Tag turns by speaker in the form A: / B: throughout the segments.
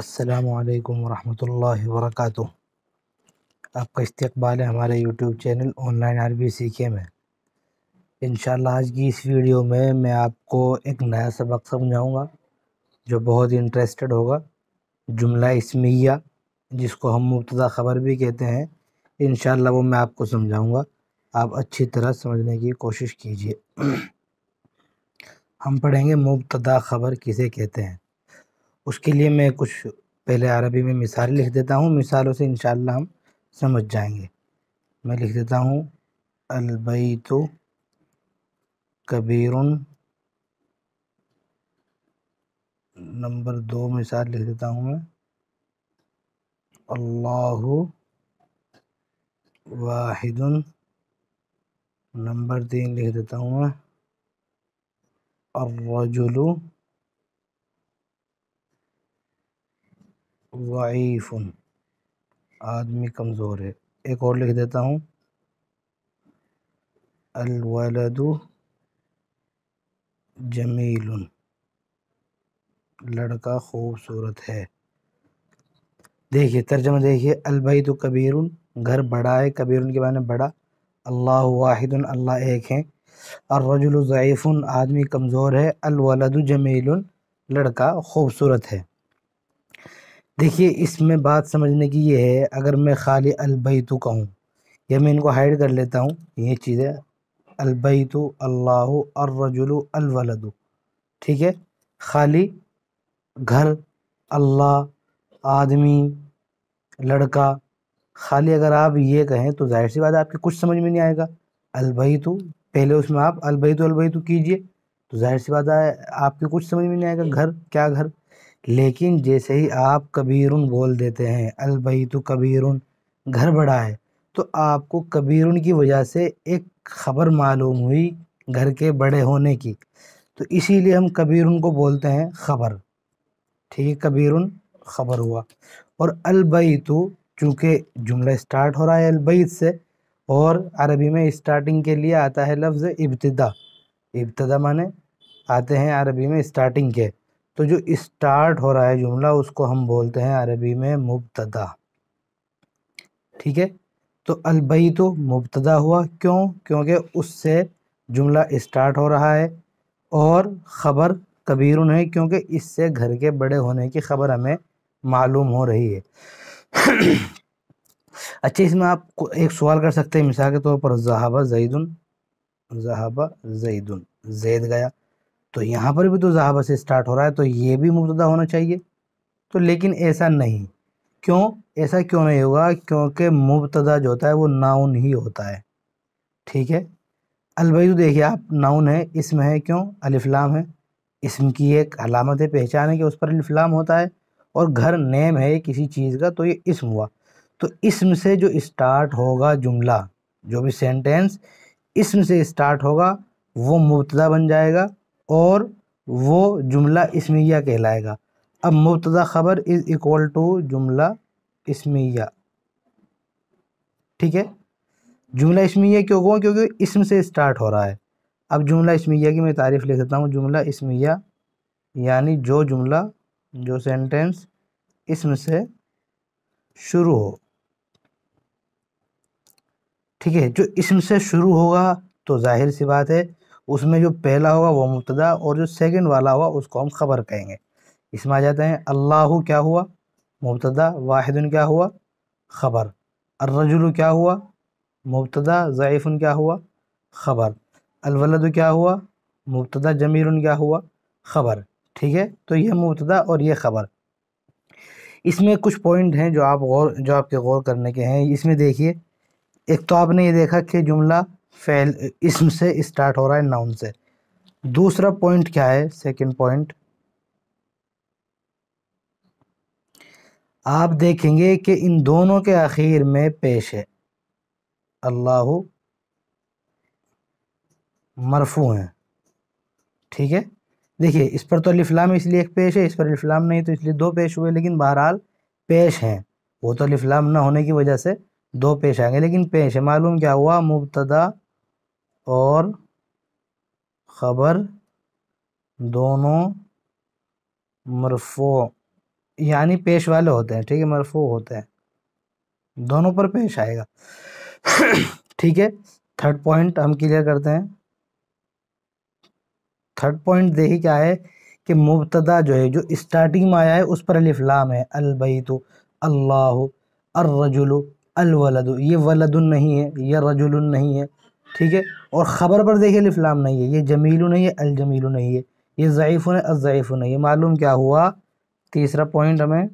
A: अस्सलाम वालेकुम रहमतुल्लाहि वरकatuh आपका इस्तकबाल है हमारे यूट्यूब चैनल ऑनलाइन अरबी सीखे में इन आज की इस वीडियो में मैं आपको एक नया सबक समझाऊंगा जो बहुत इंटरेस्टेड होगा जुमला इसमिया जिसको हम मुबतदा ख़बर भी कहते हैं इन वो मैं आपको समझाऊंगा आप अच्छी तरह समझने की कोशिश कीजिए हम पढ़ेंगे मुबतदा ख़बर किसे कहते हैं उसके लिए मैं कुछ पहले अरबी में मिसालें लिख देता हूँ मिसालों से इंशाल्लाह हम समझ जाएंगे मैं लिख देता हूँ अलबैत कबीर नंबर दो मिसाल लिख देता हूँ मैं अल्लाह वाहिद नंबर तीन लिख देता हूँ मैं अर्रजुलू ज़ईफ़ुन आदमी कमज़ोर है एक और लिख देता हूँ अलवलदु जमील लड़का खूबसूरत है देखिए तर्जमा देखिए अलबई तो कबीर घर बड़ा है कबीर के बारे में बड़ा अल्लाह वाहिद अल्लाह एक हैं और रजुल ज़ैफ़ुन आदमी कमज़ोर है अलवलदु जमील लड़का खूबसूरत है देखिए इसमें बात समझने की ये है अगर मैं खाली अलबैतु कहूँ या मैं इनको हाइड कर लेता हूँ ये चीज़ें अलबैतु अल्लाह अर्रजुलु अलवलदु ठीक है खाली घर अल्लाह आदमी लड़का खाली अगर आप ये कहें तो जाहिर सी बात आपके आपकी कुछ समझ में नहीं आएगा अलबैतु पहले उसमें आप अलबैतु अलबैतु कीजिए तो जाहिर सी बात है आपकी कुछ समझ में नहीं आएगा घर क्या घर लेकिन जैसे ही आप कबीरुन बोल देते हैं अलबैतु कबीरुन घर बड़ा है तो आपको कबीरुन की वजह से एक खबर मालूम हुई घर के बड़े होने की तो इसीलिए हम कबीरुन को बोलते हैं खबर ठीक है कबीरुन खबर हुआ और अलबैतु चूँकि जुमला स्टार्ट हो रहा है अलबैत से और अरबी में स्टार्टिंग के लिए आता है लफ्ज़ इब्तदा इब्तदा माने आते हैं अरबी में स्टार्टिंग के तो जो स्टार्ट हो रहा है जुमला उसको हम बोलते हैं अरबी में मुबतदा ठीक है तो अलबई तो मुबतदा हुआ क्यों क्योंकि उससे जुमला स्टार्ट हो रहा है और ख़बर कबीर है क्योंकि इससे घर के बड़े होने की खबर हमें मालूम हो रही है अच्छा इसमें आप एक सवाल कर सकते हैं मिसाल के तौर पर जहाबा जईदन जहाबा जईदन जैद गया तो यहाँ पर भी तो जहाबा से स्टार्ट हो रहा है तो ये भी मुबतदा होना चाहिए तो लेकिन ऐसा नहीं क्यों ऐसा क्यों नहीं होगा क्योंकि मुबतदा जो होता है वो नाउन ही होता है ठीक है अलबैद देखिए आप नाउन है इसम है क्यों अलिफ्लाम है इसम की एक अलामत है पहचान है कि उस पर अलिफ्लाम होता है और घर नेम है किसी चीज़ का तो ये इसम हुआ तो इसम से जो स्टार्ट होगा जुमला जो भी सेंटेंस इसम से स्टार्ट होगा वो मुबतदा बन जाएगा और वो जुमला इसमिया कहलाएगा अब मुबतदा ख़बर इज़ इक्वल टू जुमला इसमिया ठीक है जुमला इसमिया क्यों हुआ क्योंकि इसम से स्टार्ट हो रहा है अब जुमला इसमिया की मैं तारीफ़ लिख देता हूँ जुमला इसमिया यानी जो जुमला जो सेंटेंस इसम से शुरू हो ठीक है जो इसम से शुरू होगा तो जाहिर सी बात है उसमें जो पहला होगा वो मुबतदा और जो सेकंड वाला होगा उसको हम ख़बर कहेंगे इसमें आ जाते हैं अल्लाह क्या हुआ मुबतदा वाहिदन क्या हुआ ख़बर अर्रजुल क्या हुआ मुबतदा ज़यफ़न क्या हुआ ख़बर अलवलद क्या हुआ मुबतदा जमीर क्या हुआ ख़बर ठीक है तो यह मुबतदा और यह ख़बर इसमें कुछ पॉइंट हैं जो आप गौर जो आपके गौर करने के हैं इसमें देखिए एक तो आपने ये देखा कि जुमला फेल इसम से स्टार्ट हो रहा है नाउन से दूसरा पॉइंट क्या है सेकंड पॉइंट आप देखेंगे कि इन दोनों के आखिर में पेश है अल्लाह मरफू हैं ठीक है देखिए इस पर तो अलिफ्लाम इसलिए एक पेश है इस पर अलिफ्लाम नहीं तो इसलिए दो पेश हुए लेकिन बहरहाल पेश हैं वो तो अलिफ्लाम ना होने की वजह से दो पेश आएंगे लेकिन पेश है मालूम क्या हुआ मुबतदा और ख़बर दोनों मरफ़ो यानी पेश वाले होते हैं ठीक है मरफ़ो होते हैं दोनों पर पेश आएगा ठीक है थर्ड पॉइंट हम क्लियर करते हैं थर्ड पॉइंट देखिए क्या है कि मुबतदा जो है जो स्टार्टिंग में आया है उस पर अलफ़लाम है अलबैत अल्लाह अर्रजुल अलवलद ये वलद नहीं है यह रजुल नहीं है ठीक है और ख़बर पर देखिए लिफ्लाम नहीं है ये जमीलू नहीं है अलजमीलु नहीं है ये ज़यीफ़ है अज़यीफ़ नहीं है मालूम क्या हुआ तीसरा पॉइंट हमें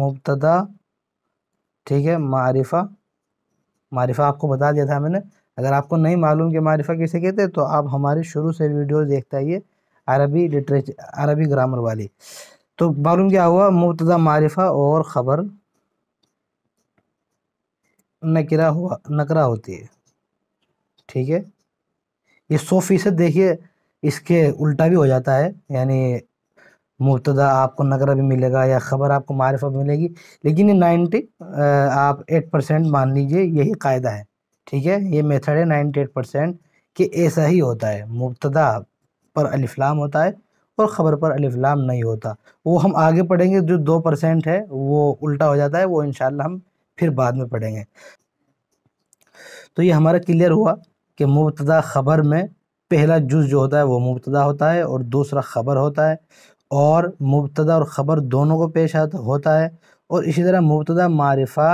A: मुबतदा ठीक है मारिफा मारिफा आपको बता दिया था मैंने अगर आपको नहीं मालूम कि मारिफा किसे कहते हैं तो आप हमारे शुरू से वीडियो देखते आइए अरबी लिटरेचर अरबी ग्रामर वाली तो मालूम क्या हुआ मुबतदा मारिफा और ख़बर नकरा हुआ नकरा होती है ठीक है ये सौ फीसद देखिए इसके उल्टा भी हो जाता है यानी मुबतदा आपको नगर भी मिलेगा या ख़बर आपको मारफा भी मिलेगी लेकिन ये नाइन्टी आप एट परसेंट मान लीजिए यही कायदा है ठीक है ये मेथड है नाइन्टी एट परसेंट कि ऐसा ही होता है मुबतदा पर अलिफ्लाम होता है और ख़बर पर अलिफ्लाम नहीं होता वो हम आगे पढ़ेंगे जो दो परसेंट है वो उल्टा हो जाता है वो इन हम फिर बाद में पढ़ेंगे तो ये हमारा क्लियर हुआ कि मुबतदा ख़बर में पहला जुज़ जो होता है वो मुबतदा होता है और दूसरा ख़बर होता है और मुबतदा और ख़बर दोनों को पेश आता होता है और इसी तरह मुबतदा मारिफा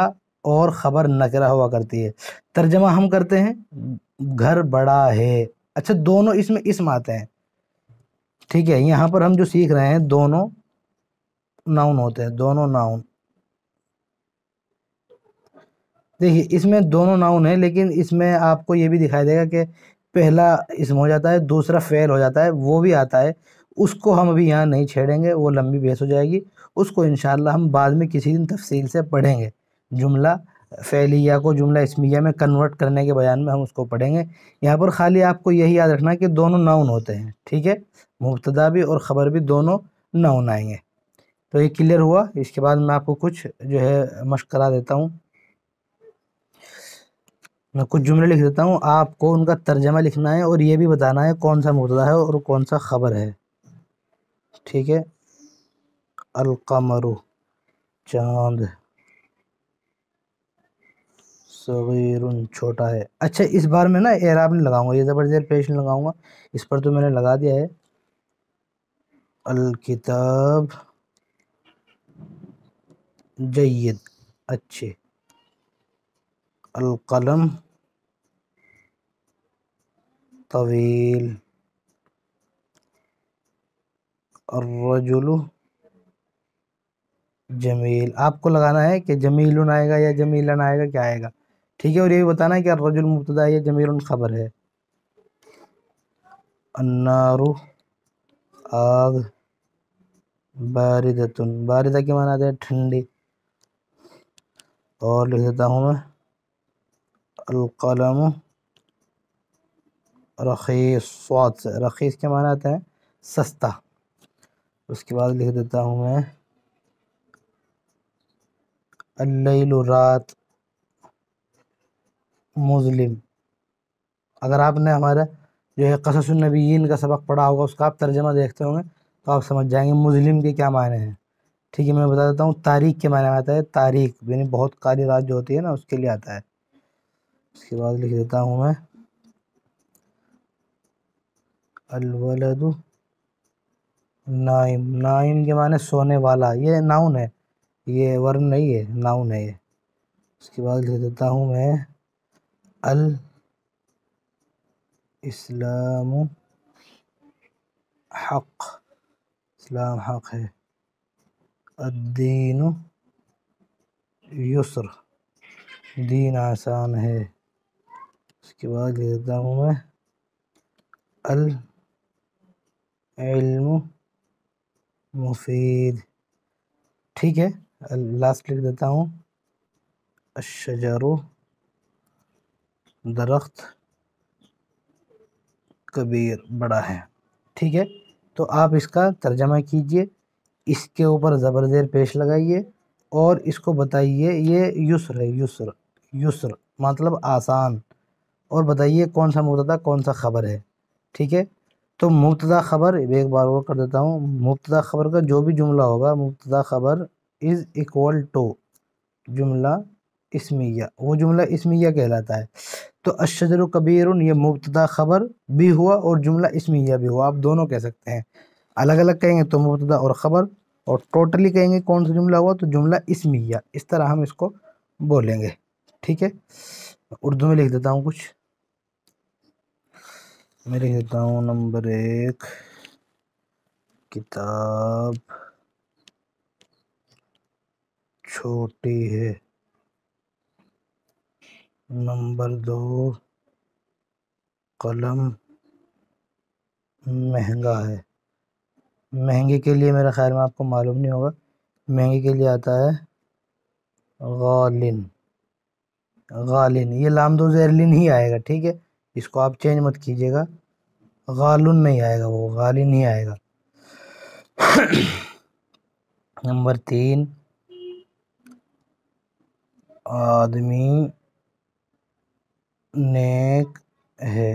A: और ख़बर नकरा हुआ करती है तर्जमा हम करते हैं घर बड़ा है अच्छा दोनों इसमें इसम आते हैं ठीक है यहाँ पर हम जो सीख रहे हैं दोनों नाउन होते हैं दोनों नाउन देखिए इसमें दोनों नाउन है लेकिन इसमें आपको ये भी दिखाई देगा कि पहला इसम हो जाता है दूसरा फेल हो जाता है वो भी आता है उसको हम अभी यहाँ नहीं छेड़ेंगे वो लंबी बहस हो जाएगी उसको इन हम बाद में किसी दिन तफसील से पढ़ेंगे जुमला फैलिया को जुमला इसमिया में कन्वर्ट करने के बयान में हम उसको पढ़ेंगे यहाँ पर खाली आपको यही याद रखना कि दोनों नाउन होते हैं ठीक है मुबतदा भी और ख़बर भी दोनों नाउन आएंगे तो ये क्लियर हुआ इसके बाद मैं आपको कुछ जो है मश करा देता हूँ मैं कुछ जुमले लिख देता हूँ आपको उनका तर्जमा लिखना है और ये भी बताना है कौन सा मुर्दा है और कौन सा ख़बर है ठीक है अलकमरु चांद सगीर छोटा है अच्छा इस बार मैं ना एराब नहीं लगाऊंगा ये ज़बरदस्त पेश नहीं लगाऊंगा इस पर तो मैंने लगा दिया है अलकिताब जयद अच्छे अलकलम तवील रजुल जमील आपको लगाना है कि जमील आएगा या जमीलन आएगा क्या आएगा ठीक है और ये भी बताना है कि रजुल मुबतदा या जमील खबर है अन्नारु आग बारिदतुन बारिदा के माना आता है ठंडी और लिख देता हूँ मैं अलकलम रखीस स्वाद से रखीस क्या माना आता है सस्ता उसके बाद लिख देता हूँ मैं रात मुजलिम अगर आपने हमारा जो है कससनबीन का सबक पढ़ा होगा उसका आप तर्जमा देखते होंगे तो आप समझ जाएंगे मुजलिम के क्या मायने हैं ठीक है मैं बता देता हूँ तारीख के मायने में आता है तारीख यानी बहुत काली रात जो होती है ना उसके लिए आता है उसके बाद लिख देता हूँ मैं अलवलदु नाइम नाइम के माने सोने वाला ये नाउन है ये वर्ण नहीं है नाउन है ये उसके बाद लिख देता हूँ मैं अल इस्लाम हक इस्लाम हक है अद्दीन युसर दीन आसान है उसके बाद ले देता हूँ मैं अल इल्म मुफीद ठीक है लास्ट लिख देता हूँ अशजरो दरख्त कबीर बड़ा है ठीक है तो आप इसका तर्जमा कीजिए इसके ऊपर ज़बर ज़ेर पेश लगाइए और इसको बताइए ये युसर है युसर युसर मतलब आसान और बताइए कौन सा मुबतदा कौन सा ख़बर है ठीक है तो मुबतदा ख़बर एक बार और कर देता हूँ मुबतदा ख़बर का जो भी जुमला होगा मुबतदा ख़बर इज़ इक्वल टू जुमला इसमिया वो जुमला इसमिया कहलाता है तो अशजर कबीर ये मुबतदा ख़बर भी हुआ और जुमला इसमिया भी हुआ आप दोनों कह सकते हैं अलग अलग कहेंगे तो मुबतदा और ख़बर और टोटली कहेंगे कौन सा जुमला हुआ तो जुमला इसमिया इस तरह हम इसको बोलेंगे ठीक है उर्दू में लिख देता हूँ कुछ मैं लिखता हूँ नंबर एक किताब छोटी है नंबर दो कलम महंगा है महंगे के लिए मेरा ख़्याल में आपको मालूम नहीं होगा महंगे के लिए आता है गालिन गालिन ये दो जैरलिन ही आएगा ठीक है इसको आप चेंज मत कीजिएगा गालुन नहीं आएगा वो गाली नहीं आएगा नंबर तीन आदमी नेक है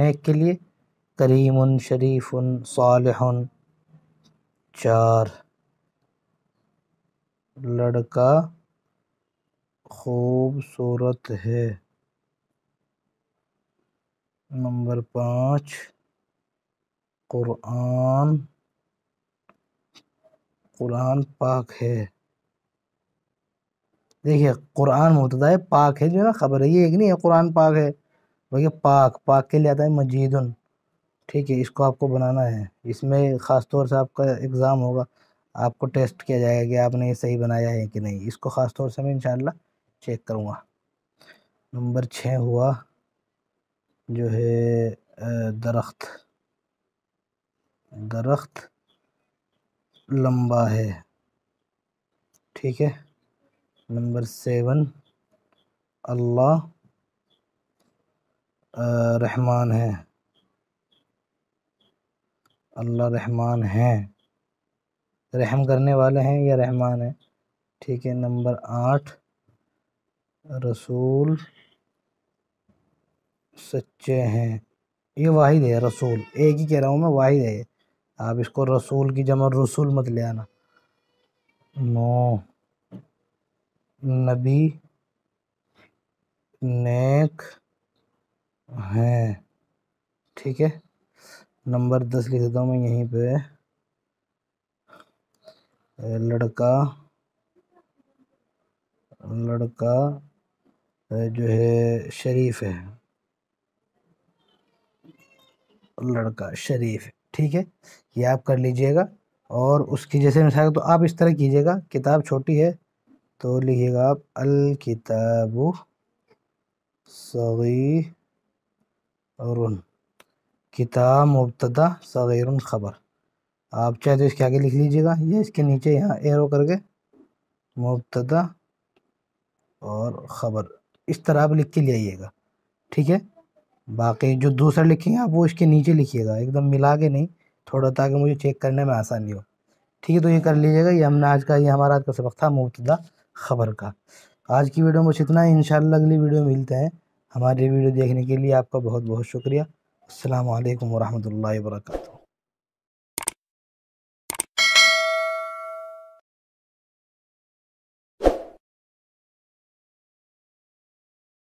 A: नेक के लिए करीम शरीफ उन चार लड़का खूबसूरत है नंबर पाँच कुरान कुरान पाक है देखिए कुरान है पाक है जो है ना खबर है ये एक नहीं है कुरान पाक है भैया पाक पाक के लिए आता है मजीदन ठीक है इसको आपको बनाना है इसमें ख़ास तौर से आपका एग्ज़ाम होगा आपको टेस्ट किया जाएगा कि आपने ये सही बनाया है कि नहीं इसको ख़ास तौर से मैं इन चेक करूँगा नंबर छः हुआ जो है दरख़्त दरख़्त लम्बा है ठीक है नंबर सेवन अल्लाह रहमान है अल्लाह रहमान है रहम करने वाले हैं या रहमान हैं ठीक है नंबर आठ रसूल सच्चे हैं ये वाहिद है रसूल एक ही कह रहा हूँ मैं वाहिद है आप इसको रसूल की जमा रसूल मत ले आना नो नबी नेक हैं ठीक है नंबर दस लिख देता हूँ मैं यहीं पे लड़का लड़का जो है शरीफ है लड़का शरीफ ठीक है ये आप कर लीजिएगा और उसकी जैसे मिसाल तो आप इस तरह कीजिएगा किताब छोटी है तो लिखिएगा आप अल किताब सगी किताब मुबतदा सगैर ख़बर आप चाहे तो इसके आगे लिख लीजिएगा ये इसके नीचे यहाँ एरो करके मुबतदा और ख़बर इस तरह आप लिख के ले आइएगा ठीक है बाकी जो दूसरा लिखेंगे आप वो इसके नीचे लिखिएगा एकदम मिला के नहीं थोड़ा ताकि तो मुझे चेक करने में आसानी हो ठीक है तो ये कर लीजिएगा ये हमने आज का ये हमारा आज का सबक था मुबतदा ख़बर का आज की वीडियो में बस इतना इन अगली वीडियो में मिलते हैं हमारी वीडियो देखने के लिए आपका बहुत बहुत शुक्रिया अल्लाम वरहमल वर्का